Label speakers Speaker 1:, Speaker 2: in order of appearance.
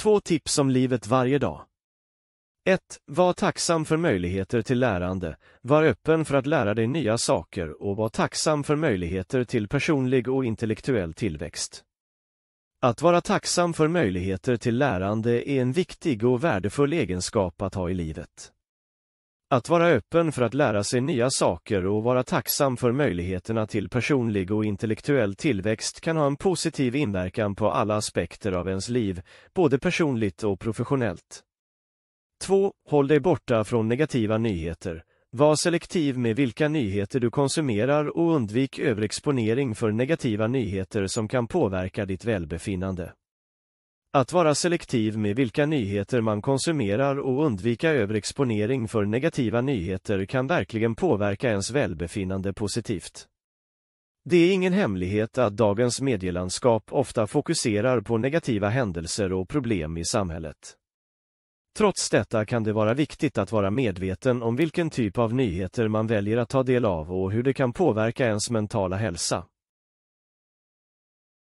Speaker 1: Två tips om livet varje dag. 1. Var tacksam för möjligheter till lärande, var öppen för att lära dig nya saker och var tacksam för möjligheter till personlig och intellektuell tillväxt. Att vara tacksam för möjligheter till lärande är en viktig och värdefull egenskap att ha i livet. Att vara öppen för att lära sig nya saker och vara tacksam för möjligheterna till personlig och intellektuell tillväxt kan ha en positiv inverkan på alla aspekter av ens liv, både personligt och professionellt. 2. Håll dig borta från negativa nyheter. Var selektiv med vilka nyheter du konsumerar och undvik överexponering för negativa nyheter som kan påverka ditt välbefinnande. Att vara selektiv med vilka nyheter man konsumerar och undvika överexponering för negativa nyheter kan verkligen påverka ens välbefinnande positivt. Det är ingen hemlighet att dagens medielandskap ofta fokuserar på negativa händelser och problem i samhället. Trots detta kan det vara viktigt att vara medveten om vilken typ av nyheter man väljer att ta del av och hur det kan påverka ens mentala hälsa.